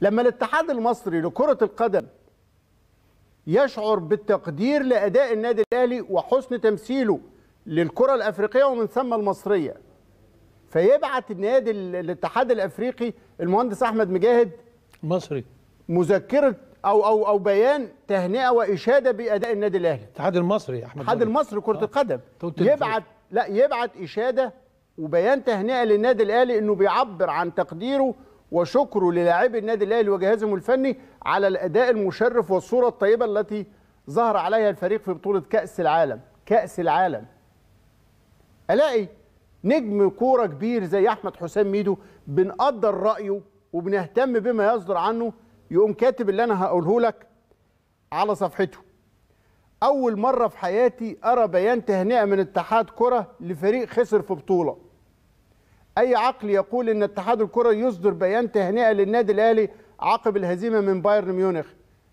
لما الاتحاد المصري لكرة القدم يشعر بالتقدير لأداء النادي الأهلي وحسن تمثيله للكرة الأفريقية ومن ثم المصرية فيبعت النادي الاتحاد الأفريقي المهندس أحمد مجاهد مصري مذكرة أو أو أو بيان تهنئة وإشادة بأداء النادي الأهلي الاتحاد المصري أحمد الاتحاد المصري كرة آه. القدم يبعت لا يبعت إشادة وبيان تهنئة للنادي الأهلي إنه بيعبر عن تقديره وشكره للاعبي النادي الاهلي وجهازهم الفني على الاداء المشرف والصوره الطيبه التي ظهر عليها الفريق في بطوله كاس العالم كاس العالم الاقي نجم كوره كبير زي احمد حسام ميدو بنقدر رايه وبنهتم بما يصدر عنه يقوم كاتب اللي انا هقوله لك على صفحته اول مره في حياتي ارى بيان تهنئه من اتحاد كره لفريق خسر في بطوله اي عقل يقول ان اتحاد الكره يصدر بيان تهنئه للنادي الاهلي عقب الهزيمه من بايرن ميونخ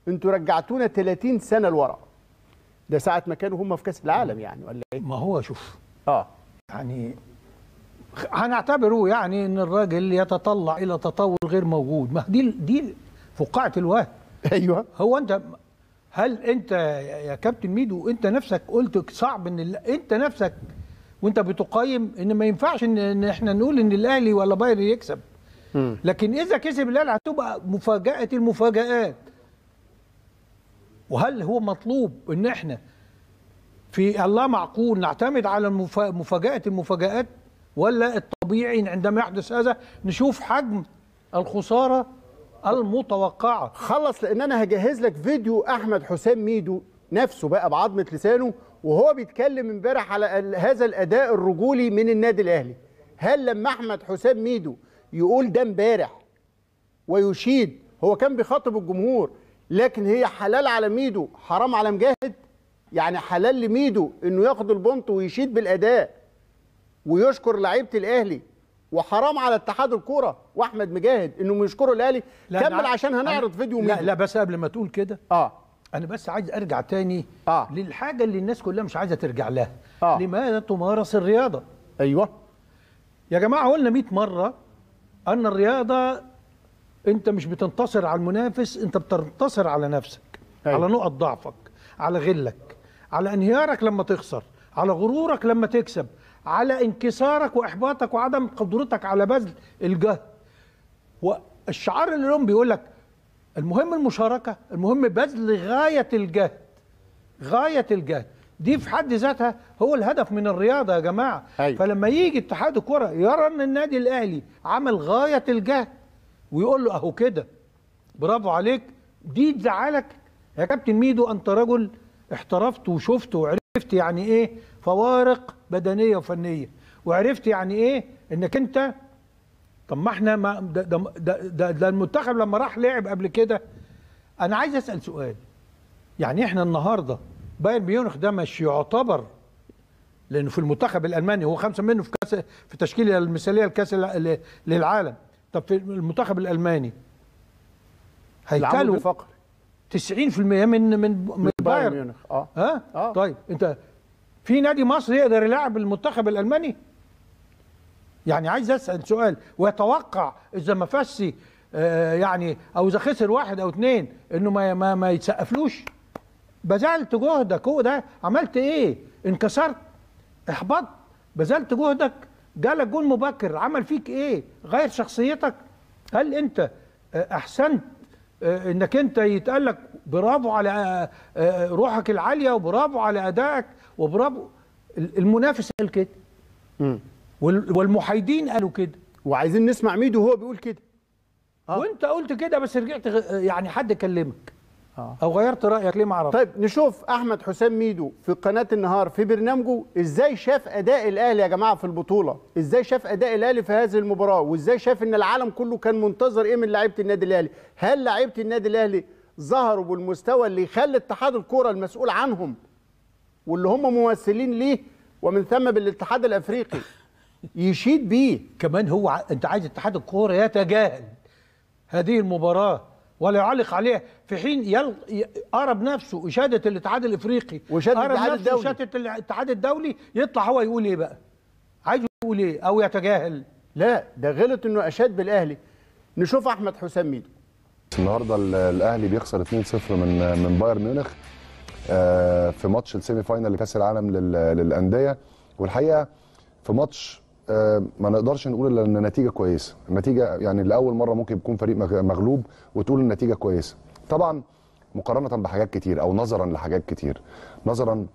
انتوا رجعتونا 30 سنه لورا ده ساعه ما كانوا هم في كاس العالم يعني ولا ايه ما هو شوف اه يعني هنعتبره يعني ان الراجل يتطلع الى تطور غير موجود ما دي دي فقاعه الوهم ايوه هو انت هل انت يا كابتن ميدو انت نفسك قلت صعب ان انت نفسك وانت بتقيم ان ما ينفعش ان احنا نقول ان الاهلي ولا بايرن يكسب لكن اذا كسب الاهلي هتبقى مفاجاه المفاجات وهل هو مطلوب ان احنا في الله معقول نعتمد على مفاجاه المفاجات ولا الطبيعي عندما يحدث هذا نشوف حجم الخساره المتوقعه خلص لان انا هجهز لك فيديو احمد حسام ميدو نفسه بقى بعظمه لسانه وهو بيتكلم امبارح على هذا الاداء الرجولي من النادي الاهلي هل لما احمد حسام ميدو يقول ده امبارح ويشيد هو كان بيخاطب الجمهور لكن هي حلال على ميدو حرام على مجاهد يعني حلال لميدو انه ياخد البنط ويشيد بالاداء ويشكر لعيبه الاهلي وحرام على اتحاد الكوره واحمد مجاهد انه يشكروا الاهلي كمل عشان هنعرض فيديو ميدو لا لا بس قبل ما تقول كده اه انا بس عايز ارجع تاني آه. للحاجه اللي الناس كلها مش عايزه ترجع لها آه. لماذا تمارس الرياضه ايوه يا جماعه قلنا 100 مره ان الرياضه انت مش بتنتصر على المنافس انت بتنتصر على نفسك أيوة. على نقط ضعفك على غلك على انهيارك لما تخسر على غرورك لما تكسب على انكسارك واحباطك وعدم قدرتك على بذل الجهد والشعار اللي لهم بيقول لك المهم المشاركة المهم بذل غاية الجهد غاية الجهد دي في حد ذاتها هو الهدف من الرياضة يا جماعة أيوة. فلما يجي اتحاد الكرة يرى ان النادي الاهلي عمل غاية الجهد ويقول له اهو كده برافو عليك دي تزعلك يا كابتن ميدو انت رجل احترفت وشفت وعرفت يعني ايه فوارق بدنية وفنية وعرفت يعني ايه انك انت طب ما احنا ما ده, ده, ده, ده المنتخب لما راح لعب قبل كده انا عايز اسال سؤال يعني احنا النهارده بايرن ميونخ ده مش يعتبر لانه في المنتخب الالماني هو خمسه منه في كاس في تشكيل المثاليه لكاس للعالم طب في المنتخب الالماني هيكلوا فقر 90% من من من بايرن ميونخ اه ها آه. طيب انت في نادي مصري يقدر يلعب المنتخب الالماني يعني عايز اسال سؤال ويتوقع اذا ما فاش آه، يعني او اذا خسر واحد او اثنين انه ما ما, ما يتسقفلوش بذلت جهدك هو ده عملت ايه انكسرت احبطت بذلت جهدك جالك جون مبكر عمل فيك ايه غير شخصيتك هل انت آه، احسنت آه، انك انت يتقال لك برافو على روحك العاليه وبرافو على ادائك وبرافو المنافس قال كده والمحايدين قالوا كده وعايزين نسمع ميدو وهو بيقول كده آه. وانت قلت كده بس رجعت يعني حد كلمك آه. او غيرت رايك ليه ما اعرفش طيب نشوف احمد حسام ميدو في قناه النهار في برنامجه ازاي شاف اداء الاهلي يا جماعه في البطوله ازاي شاف اداء الاهلي في هذه المباراه وازاي شاف ان العالم كله كان منتظر ايه من لعيبه النادي الاهلي هل لعيبه النادي الاهلي ظهروا بالمستوى اللي يخلي اتحاد الكوره المسؤول عنهم واللي هم ممثلين ليه ومن ثم بالاتحاد الافريقي يشيد بيه كمان هو انت عايز اتحاد الكوره يتجاهل هذه المباراه ولا يعلق عليها في حين يل... قرب نفسه اشاده الاتحاد الافريقي وشاده الاتحاد الدولي وشادة الاتحاد الدولي يطلع هو يقول ايه بقى؟ عايز يقول ايه او يتجاهل لا ده غلط انه اشاد بالاهلي نشوف احمد حسام ميدو النهارده الاهلي بيخسر 2-0 من من بايرن ميونخ آه، في ماتش السيمي فاينل لكاس العالم للانديه والحقيقه في ماتش ما نقدرش نقول الا ان النتيجه كويسه النتيجه يعني لاول مره ممكن يكون فريق مغلوب وتقول النتيجه كويسه طبعا مقارنه بحاجات كتير او نظرا لحاجات كتير نظرا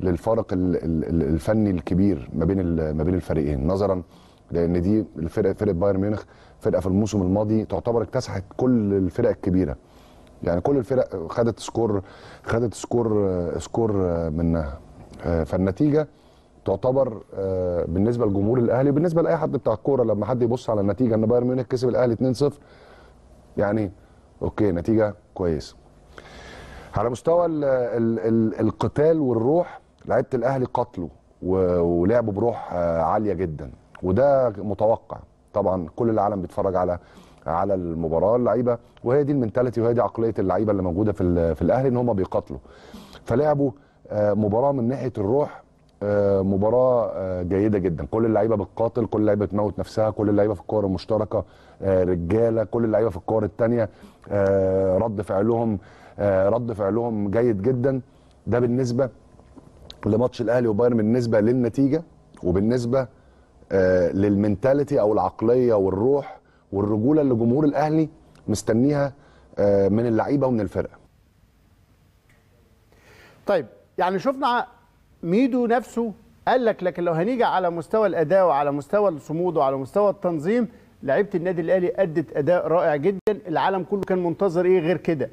للفارق الفني الكبير ما بين ما بين الفريقين نظرا لان دي الفرق فرقه بايرن ميونخ فرقه في الموسم الماضي تعتبر اكتسحت كل الفرق الكبيره يعني كل الفرق خدت سكور خدت سكور سكور منها آه، فالنتيجه تعتبر آه، بالنسبه لجمهور الاهلي وبالنسبه لاي حد بتاع الكوره لما حد يبص على النتيجه ان بايرن ميونخ كسب الاهلي 2-0 يعني اوكي نتيجه كويسه على مستوى الـ الـ الـ القتال والروح لعيبه الاهلي قتلوا ولعبوا بروح آه، عاليه جدا وده متوقع طبعا كل العالم بيتفرج على على المباراه اللعيبه وهي دي المنتاليتي وهي دي عقليه اللعيبه اللي موجوده في في الاهلي ان هم بيقاتلوا فلعبوا آه، مباراه من ناحيه الروح آه، مباراه آه، جيده جدا كل اللعيبه بتقاتل كل اللعيبه بتموت نفسها كل اللعيبه في الكور المشتركه آه، رجاله كل اللعيبه في الكور الثانيه رد فعلهم رد فعلهم جيد جدا ده بالنسبه لماتش الاهلي وبايرن بالنسبه للنتيجه وبالنسبه للمنتاليتي او العقليه والروح والرجوله اللي جمهور الاهلي مستنيها من اللعيبه ومن الفرقه. طيب يعني شفنا ميدو نفسه قال لك لكن لو هنيجي على مستوى الاداء وعلى مستوى الصمود وعلى مستوى التنظيم لعيبه النادي الاهلي ادت اداء رائع جدا العالم كله كان منتظر ايه غير كده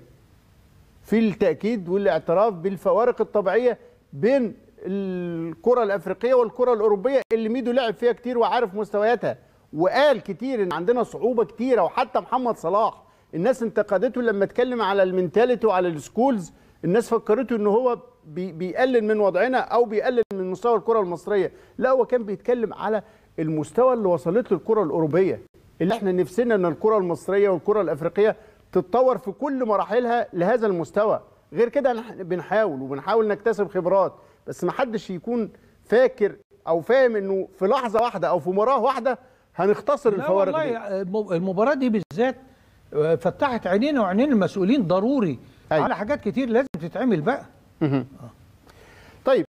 في التاكيد والاعتراف بالفوارق الطبيعيه بين الكره الافريقيه والكره الاوروبيه اللي ميدو لعب فيها كتير وعارف مستوياتها وقال كتير ان عندنا صعوبه كتيره وحتى محمد صلاح الناس انتقدته لما اتكلم على المنتاليتي وعلى السكولز الناس فكرته ان هو بيقلل من وضعنا او بيقلل من مستوى الكره المصريه لا هو كان بيتكلم على المستوى اللي وصلت له الكره الاوروبيه اللي احنا نفسنا ان الكره المصريه والكره الافريقيه تتطور في كل مراحلها لهذا المستوى غير كده بنحاول وبنحاول نكتسب خبرات بس ما حدش يكون فاكر او فاهم انه في لحظه واحده او في مباراه واحده هنختصر الفوارق والله دي المباراه دي بالذات آه، فتحت عينينا وعينين المسؤولين ضروري أي. أيوة. على حاجات كتير لازم تتعمل بقى طيب